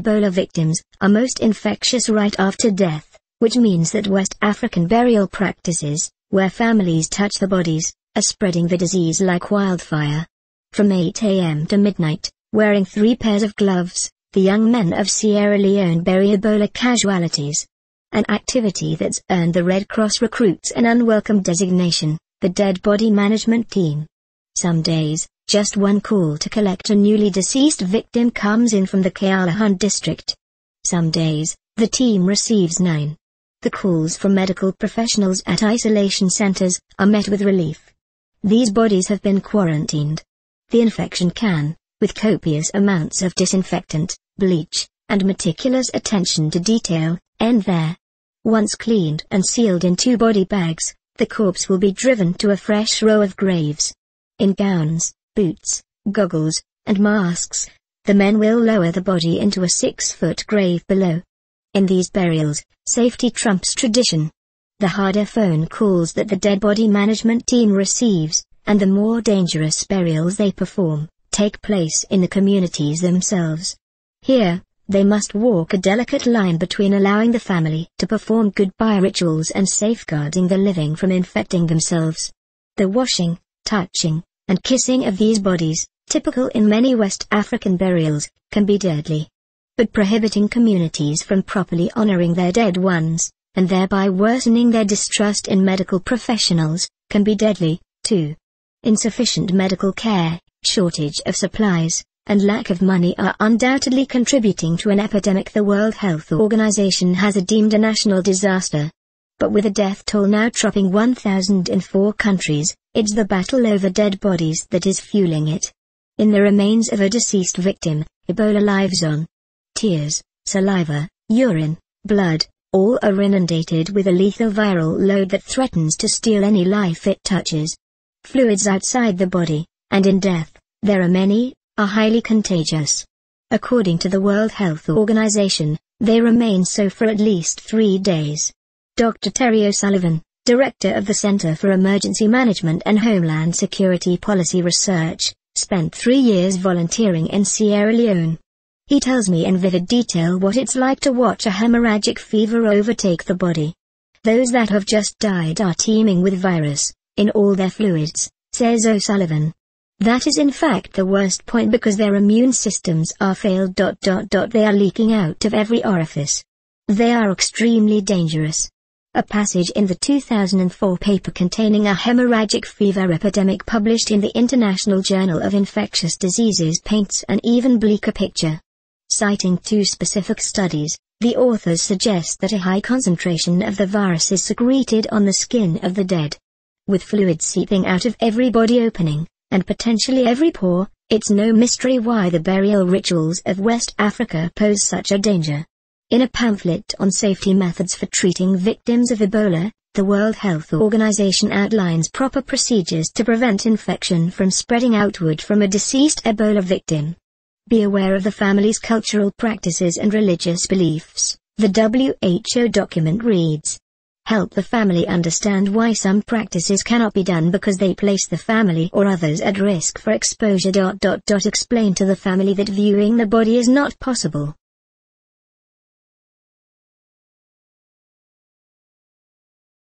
Ebola victims are most infectious right after death, which means that West African burial practices, where families touch the bodies, are spreading the disease like wildfire. From 8 a.m. to midnight, wearing three pairs of gloves, the young men of Sierra Leone bury Ebola casualties. An activity that's earned the Red Cross recruits an unwelcome designation, the Dead Body Management Team. Some days, just one call to collect a newly deceased victim comes in from the Kealahan district. Some days, the team receives nine. The calls from medical professionals at isolation centers are met with relief. These bodies have been quarantined. The infection can, with copious amounts of disinfectant, bleach, and meticulous attention to detail, end there. Once cleaned and sealed in two body bags, the corpse will be driven to a fresh row of graves. In gowns, boots, goggles, and masks, the men will lower the body into a six-foot grave below. In these burials, safety trumps tradition. The harder phone calls that the dead body management team receives, and the more dangerous burials they perform, take place in the communities themselves. Here, they must walk a delicate line between allowing the family to perform goodbye rituals and safeguarding the living from infecting themselves. The washing, touching, and kissing of these bodies, typical in many West African burials, can be deadly. But prohibiting communities from properly honoring their dead ones, and thereby worsening their distrust in medical professionals, can be deadly, too. Insufficient medical care, shortage of supplies, and lack of money are undoubtedly contributing to an epidemic the World Health Organization has deemed a national disaster but with a death toll now topping four countries, it's the battle over dead bodies that is fueling it. In the remains of a deceased victim, Ebola lives on. Tears, saliva, urine, blood, all are inundated with a lethal viral load that threatens to steal any life it touches. Fluids outside the body, and in death, there are many, are highly contagious. According to the World Health Organization, they remain so for at least three days. Dr. Terry O'Sullivan, director of the Center for Emergency Management and Homeland Security Policy Research, spent three years volunteering in Sierra Leone. He tells me in vivid detail what it's like to watch a hemorrhagic fever overtake the body. Those that have just died are teeming with virus, in all their fluids, says O'Sullivan. That is in fact the worst point because their immune systems are failed. They are leaking out of every orifice. They are extremely dangerous a passage in the 2004 paper containing a hemorrhagic fever epidemic published in the International Journal of Infectious Diseases paints an even bleaker picture. Citing two specific studies, the authors suggest that a high concentration of the virus is secreted on the skin of the dead. With fluid seeping out of every body opening, and potentially every pore, it's no mystery why the burial rituals of West Africa pose such a danger. In a pamphlet on safety methods for treating victims of Ebola, the World Health Organization outlines proper procedures to prevent infection from spreading outward from a deceased Ebola victim. Be aware of the family's cultural practices and religious beliefs, the WHO document reads. Help the family understand why some practices cannot be done because they place the family or others at risk for exposure. Explain to the family that viewing the body is not possible